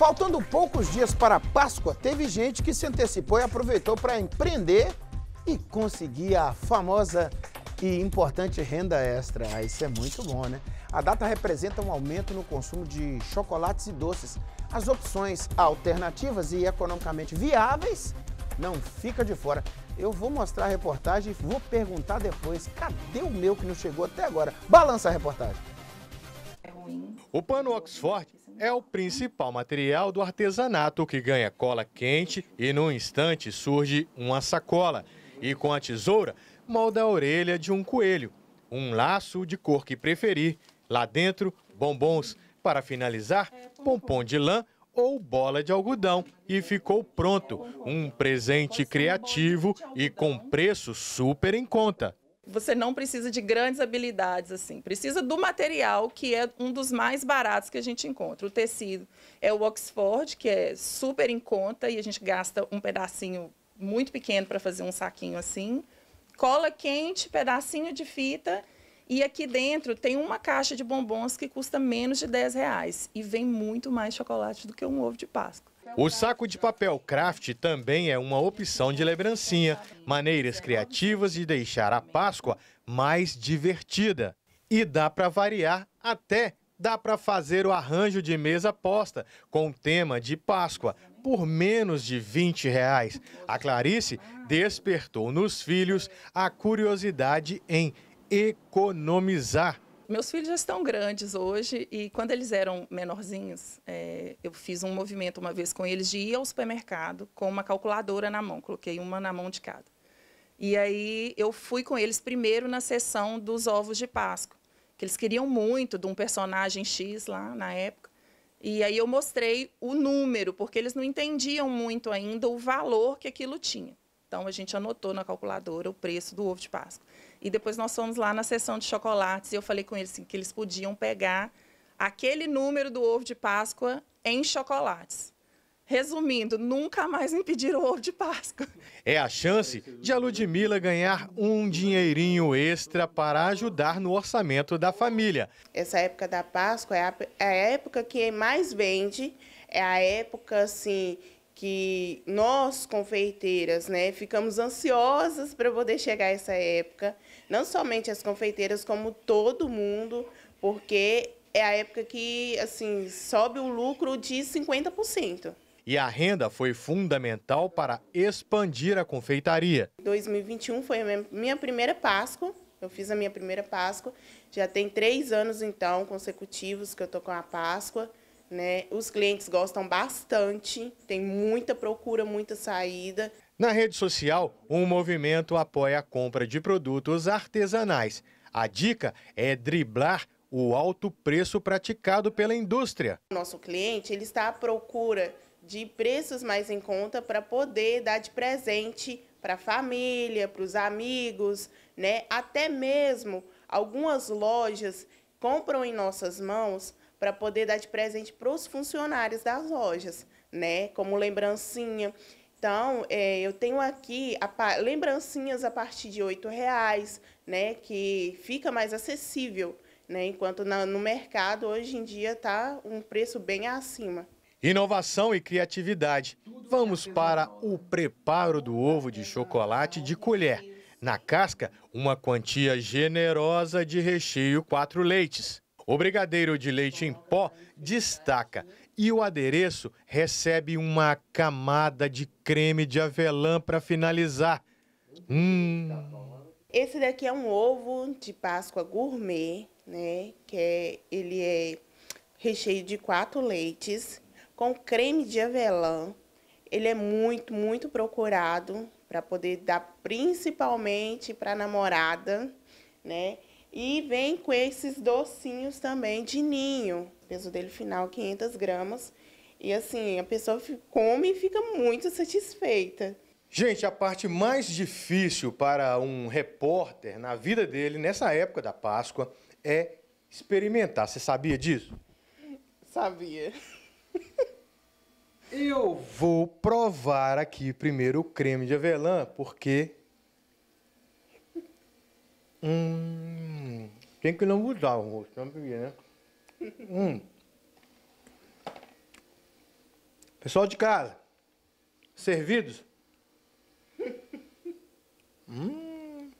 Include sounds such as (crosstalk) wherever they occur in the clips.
Faltando poucos dias para a Páscoa, teve gente que se antecipou e aproveitou para empreender e conseguir a famosa e importante renda extra. Ah, isso é muito bom, né? A data representa um aumento no consumo de chocolates e doces. As opções alternativas e economicamente viáveis não fica de fora. Eu vou mostrar a reportagem e vou perguntar depois, cadê o meu que não chegou até agora? Balança a reportagem. O pano Oxford é o principal material do artesanato que ganha cola quente e num instante surge uma sacola. E com a tesoura, molda a orelha de um coelho, um laço de cor que preferir. Lá dentro, bombons. Para finalizar, pompom de lã ou bola de algodão e ficou pronto. Um presente criativo e com preço super em conta você não precisa de grandes habilidades assim. Precisa do material que é um dos mais baratos que a gente encontra. O tecido é o Oxford, que é super em conta e a gente gasta um pedacinho muito pequeno para fazer um saquinho assim. Cola quente, pedacinho de fita e aqui dentro tem uma caixa de bombons que custa menos de 10 reais e vem muito mais chocolate do que um ovo de Páscoa. O saco de papel craft também é uma opção de lembrancinha, maneiras criativas de deixar a Páscoa mais divertida. E dá para variar até dá para fazer o arranjo de mesa posta com tema de Páscoa por menos de 20 reais. A Clarice despertou nos filhos a curiosidade em economizar meus filhos já estão grandes hoje e quando eles eram menorzinhos, é, eu fiz um movimento uma vez com eles de ir ao supermercado com uma calculadora na mão, coloquei uma na mão de cada. E aí eu fui com eles primeiro na sessão dos ovos de Páscoa, que eles queriam muito de um personagem X lá na época. E aí eu mostrei o número, porque eles não entendiam muito ainda o valor que aquilo tinha. Então, a gente anotou na calculadora o preço do ovo de Páscoa. E depois nós fomos lá na sessão de chocolates e eu falei com eles assim, que eles podiam pegar aquele número do ovo de Páscoa em chocolates. Resumindo, nunca mais impedir o ovo de Páscoa. É a chance de a Ludmilla ganhar um dinheirinho extra para ajudar no orçamento da família. Essa época da Páscoa é a é época que mais vende, é a época assim que nós, confeiteiras, né, ficamos ansiosas para poder chegar essa época, não somente as confeiteiras, como todo mundo, porque é a época que assim sobe o lucro de 50%. E a renda foi fundamental para expandir a confeitaria. 2021 foi a minha primeira Páscoa, eu fiz a minha primeira Páscoa. Já tem três anos, então, consecutivos que eu tô com a Páscoa. Né? Os clientes gostam bastante, tem muita procura, muita saída. Na rede social, um movimento apoia a compra de produtos artesanais. A dica é driblar o alto preço praticado pela indústria. Nosso cliente ele está à procura de preços mais em conta para poder dar de presente para a família, para os amigos, né? Até mesmo algumas lojas compram em nossas mãos para poder dar de presente para os funcionários das lojas, né? Como lembrancinha. Então, é, eu tenho aqui a, lembrancinhas a partir de R$ reais, né, que fica mais acessível, né, enquanto na, no mercado hoje em dia está um preço bem acima. Inovação e criatividade. Vamos para o preparo do ovo de chocolate de colher. Na casca, uma quantia generosa de recheio quatro leites. O brigadeiro de leite em pó destaca e o adereço recebe uma camada de creme de avelã para finalizar. Hum. Esse daqui é um ovo de Páscoa gourmet, né? Que é, ele é recheio de quatro leites com creme de avelã. Ele é muito, muito procurado para poder dar principalmente para namorada, né? E vem com esses docinhos também de ninho. Peso dele final, 500 gramas. E assim, a pessoa come e fica muito satisfeita. Gente, a parte mais difícil para um repórter na vida dele, nessa época da Páscoa, é experimentar. Você sabia disso? Sabia. (laughs) Eu vou provar aqui primeiro o creme de avelã, porque. Hum, tem que não usar o rosto, não porque, né? Hum. Pessoal de casa, servidos? Hum.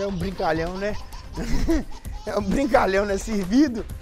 É um brincalhão, né? (laughs) é um brincalhão, né? Servido.